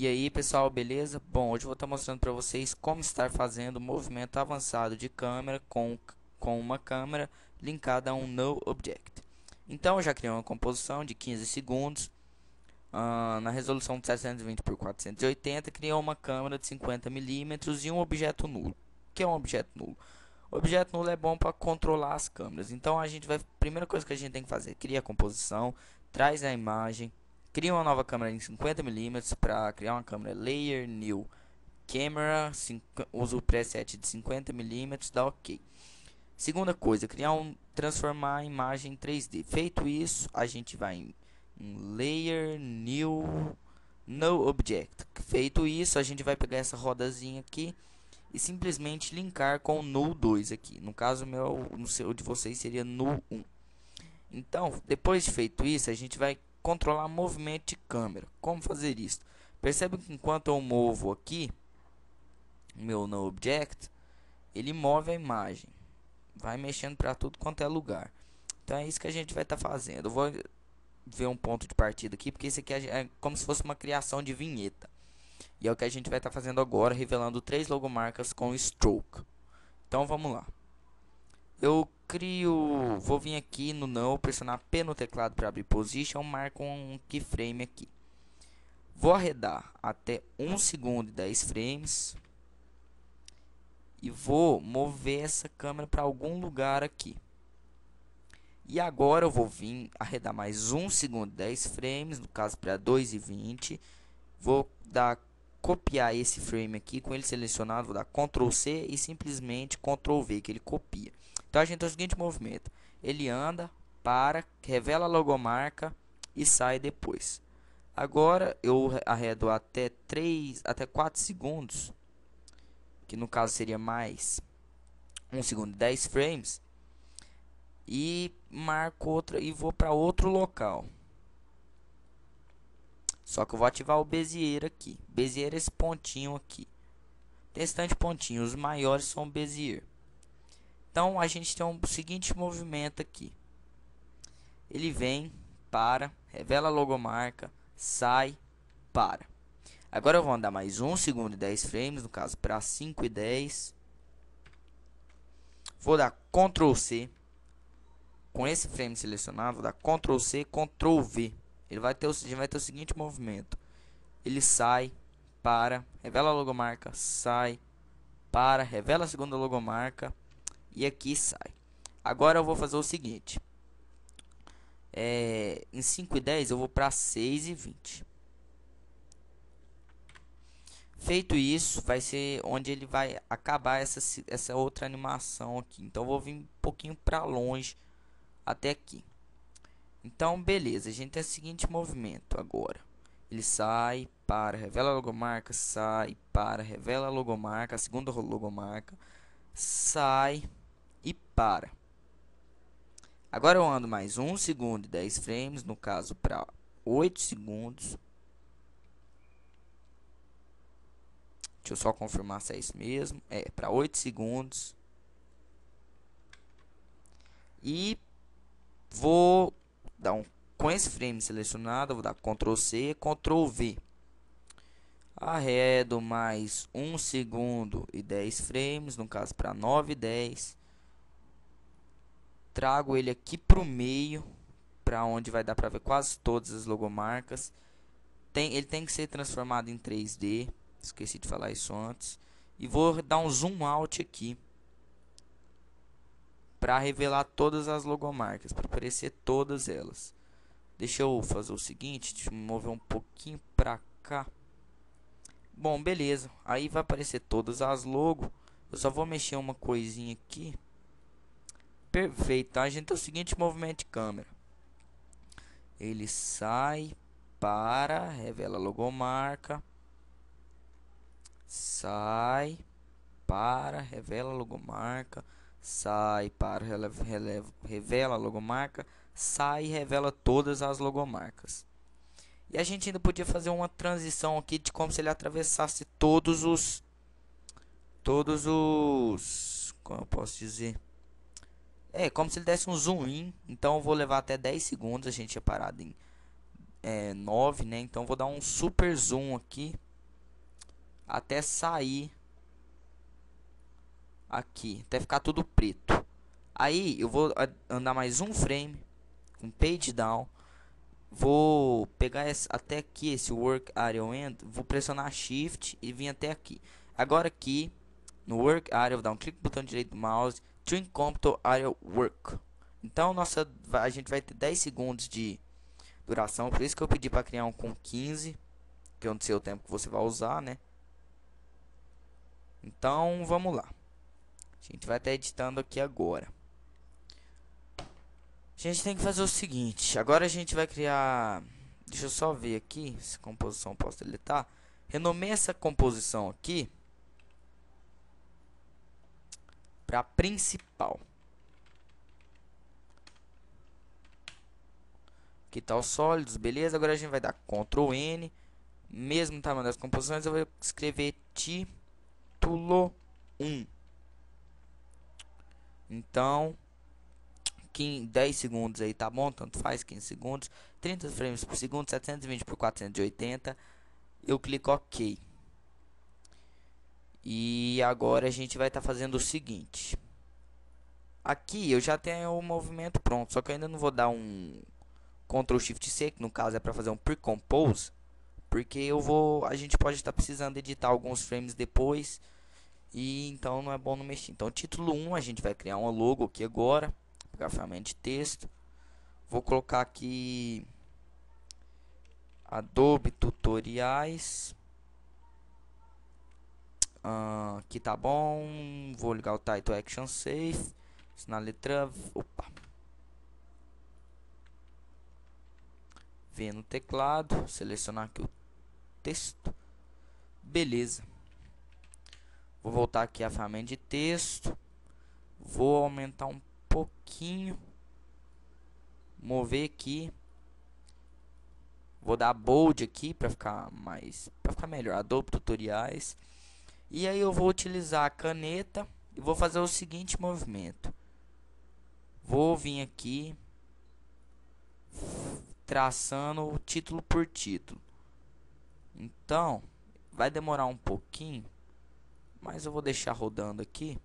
E aí pessoal, beleza? Bom, hoje eu vou estar tá mostrando para vocês como estar fazendo movimento avançado de câmera com, com uma câmera linkada a um No Object. Então eu já criei uma composição de 15 segundos uh, na resolução de 720 por 480 criei uma câmera de 50mm e um objeto nulo. O que é um objeto nulo? O objeto nulo é bom para controlar as câmeras. Então a gente vai, primeira coisa que a gente tem que fazer, cria a composição, traz a imagem, Cria uma nova câmera em 50mm para criar uma câmera Layer New Camera, usa o preset de 50mm, dá OK. Segunda coisa, criar um transformar a imagem em 3D. Feito isso, a gente vai em, Layer New No Object. Feito isso, a gente vai pegar essa rodazinha aqui e simplesmente linkar com o nu 2 aqui. No caso meu, no seu de vocês seria nu 1. Então, depois de feito isso, a gente vai controlar movimento de câmera. Como fazer isso? Percebe que enquanto eu movo aqui, meu no object, ele move a imagem. Vai mexendo para tudo quanto é lugar. Então é isso que a gente vai estar tá fazendo. Eu vou ver um ponto de partida aqui, porque isso aqui é, é como se fosse uma criação de vinheta. E é o que a gente vai estar tá fazendo agora, revelando três logomarcas com stroke. Então vamos lá. Eu crio, vou vir aqui no não, pressionar P no teclado para abrir position, marco um keyframe aqui. Vou arredar até 1 segundo e 10 frames. E vou mover essa câmera para algum lugar aqui. E agora eu vou vir arredar mais 1 segundo e 10 frames, no caso para 2 e 20. Vou dar copiar esse frame aqui, com ele selecionado, vou dar Ctrl C e simplesmente Ctrl V, que ele copia. Então a gente tem o seguinte movimento: ele anda, para, revela a logomarca e sai depois. Agora eu arredo até 3, até 4 segundos, que no caso seria mais 1 segundo 10 frames e marco outra e vou para outro local. Só que eu vou ativar o Bezier aqui. Bezier é esse pontinho aqui. Restante pontinhos, os maiores são Bezier. Então a gente tem um seguinte movimento aqui. Ele vem, para, revela a logomarca, sai, para. Agora eu vou andar mais 1 um segundo e 10 frames, no caso para 5 e 10. Vou dar Ctrl C. Com esse frame selecionado, vou dar Ctrl C, Ctrl V. Ele vai ter o, vai ter o seguinte movimento. Ele sai, para, revela a logomarca, sai, para, revela a segunda logomarca, e aqui sai. Agora eu vou fazer o seguinte. É, em 5 e 10 eu vou para 6 e 20. Feito isso, vai ser onde ele vai acabar essa, essa outra animação aqui. Então vou vir um pouquinho para longe até aqui. Então beleza, a gente tem é o seguinte movimento agora. Ele sai, para, revela a logomarca, sai, para, revela a logomarca, a segunda logomarca, sai, e para. Agora eu ando mais 1 segundo e 10 frames, no caso para 8 segundos. Deixa eu só confirmar se é isso mesmo. É, para 8 segundos. E vou dar um com esse frame selecionado, vou dar Ctrl C, Ctrl V. Arredo mais 1 segundo e 10 frames, no caso para 9 e 10 trago ele aqui pro meio, para onde vai dar para ver quase todas as logomarcas. Tem, ele tem que ser transformado em 3D, esqueci de falar isso antes. E vou dar um zoom out aqui para revelar todas as logomarcas, para aparecer todas elas. Deixa eu fazer o seguinte, deixa eu mover um pouquinho para cá. Bom, beleza. Aí vai aparecer todas as logo. Eu só vou mexer uma coisinha aqui. Perfeito, tá, gente? é o seguinte movimento de câmera. Ele sai, para, revela a logomarca. Sai, para, revela a logomarca. Sai, para, releva, revela a logomarca. Sai e revela todas as logomarcas. E a gente ainda podia fazer uma transição aqui de como se ele atravessasse todos os... Todos os... Como eu posso dizer? É, como se ele desse um zoom in. Então eu vou levar até 10 segundos. A gente tinha é parado em é, 9, né? Então vou dar um super zoom aqui. Até sair. Aqui. Até ficar tudo preto. Aí eu vou andar mais um frame. Com page down. Vou pegar esse, até aqui esse work area end. Vou pressionar shift e vir até aqui. Agora aqui. No work area vou dar um clique no botão direito do mouse Dream Compton Area Work. Então nossa, a gente vai ter 10 segundos de duração. Por isso que eu pedi para criar um com 15. Que eu não sei o tempo que você vai usar, né? Então vamos lá. A gente vai estar editando aqui agora. A gente tem que fazer o seguinte. Agora a gente vai criar... Deixa eu só ver aqui se composição posso deletar. Renomei essa composição aqui para principal. Aqui tá os sólidos, beleza? Agora a gente vai dar Ctrl N, mesmo tamanho das composições, eu vou escrever título 1. Então, 15, 10 segundos aí, tá bom? Tanto faz, 15 segundos, 30 frames por segundo, 720 por 480. Eu clico OK. E agora a gente vai estar tá fazendo o seguinte. Aqui eu já tenho o movimento pronto, só que eu ainda não vou dar um Ctrl Shift C, que no caso é para fazer um pre-compose, porque eu vou, a gente pode estar tá precisando editar alguns frames depois. E então não é bom não mexer. Então, título 1, a gente vai criar um logo aqui agora, pegar ferramenta de texto. Vou colocar aqui Adobe Tutoriais aqui tá bom. Vou ligar o title action safe. Isso na letra. Opa. V no teclado. Selecionar aqui o texto. Beleza. Vou voltar aqui a ferramenta de texto. Vou aumentar um pouquinho. Mover aqui. Vou dar bold aqui para ficar mais para ficar melhor. Adobe tutoriais. E aí eu vou utilizar a caneta e vou fazer o seguinte movimento. Vou vir aqui traçando o título por título. Então, vai demorar um pouquinho, mas eu vou deixar rodando aqui.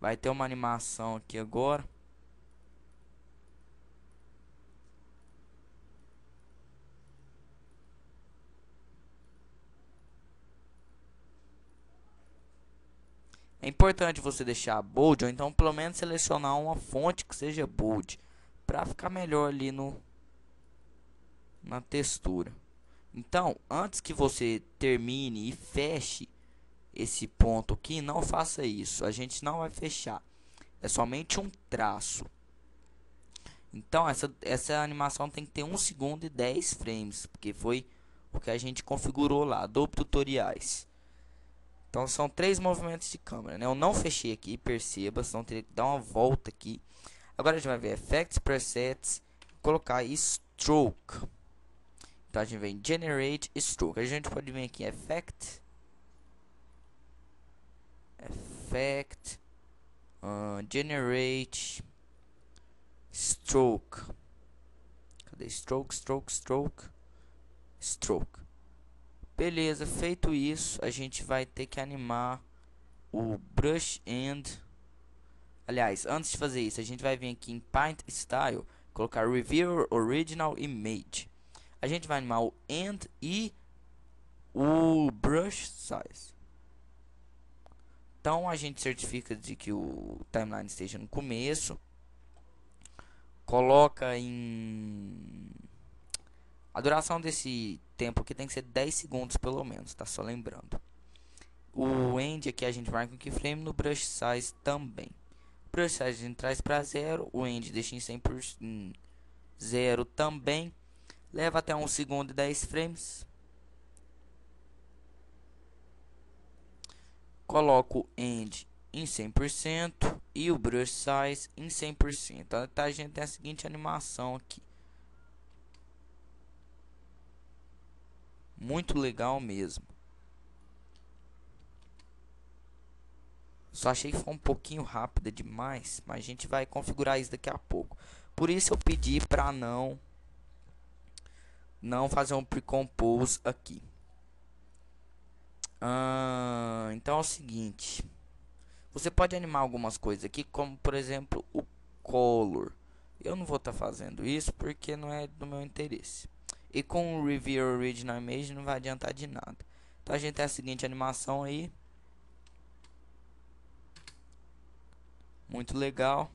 Vai ter uma animação aqui agora. É importante você deixar bold ou então pelo menos selecionar uma fonte que seja bold para ficar melhor ali no na textura. Então, antes que você termine e feche esse ponto aqui, não faça isso. A gente não vai fechar. É somente um traço. Então, essa, essa animação tem que ter 1 segundo e 10 frames, porque foi o que a gente configurou lá, do tutoriais. Então são três movimentos de câmera, né? Eu não fechei aqui, perceba, senão teria que dar uma volta aqui. Agora a gente vai ver Effects, Presets, colocar Stroke. Então a gente vem Generate Stroke. A gente pode vir aqui Effect. Effect. Uh, generate Stroke. Cadê Stroke, Stroke, Stroke? Stroke. Beleza, feito isso, a gente vai ter que animar o Brush End. Aliás, antes de fazer isso, a gente vai vir aqui em Paint Style, colocar Reviewer Original Image. A gente vai animar o End e o Brush Size. Então a gente certifica de que o timeline esteja no começo. Coloca em a duração desse tempo aqui tem que ser 10 segundos pelo menos, tá? Só lembrando. O end aqui a gente marca o keyframe no brush size também. O Brush size a gente traz para zero, o end deixa em 100% em hum, zero também. Leva até 1 segundo e 10 frames. Coloco o end em 100% e o brush size em 100%. Tá, a gente tem a seguinte animação aqui. Muito legal mesmo. Só achei que foi um pouquinho rápida demais, mas a gente vai configurar isso daqui a pouco. Por isso eu pedi para não não fazer um precompose aqui. Ah, então é o seguinte, você pode animar algumas coisas aqui, como por exemplo o color. Eu não vou estar tá fazendo isso porque não é do meu interesse. E com o Reveal Original Image não vai adiantar de nada. Então a gente tem a seguinte animação aí. Muito legal.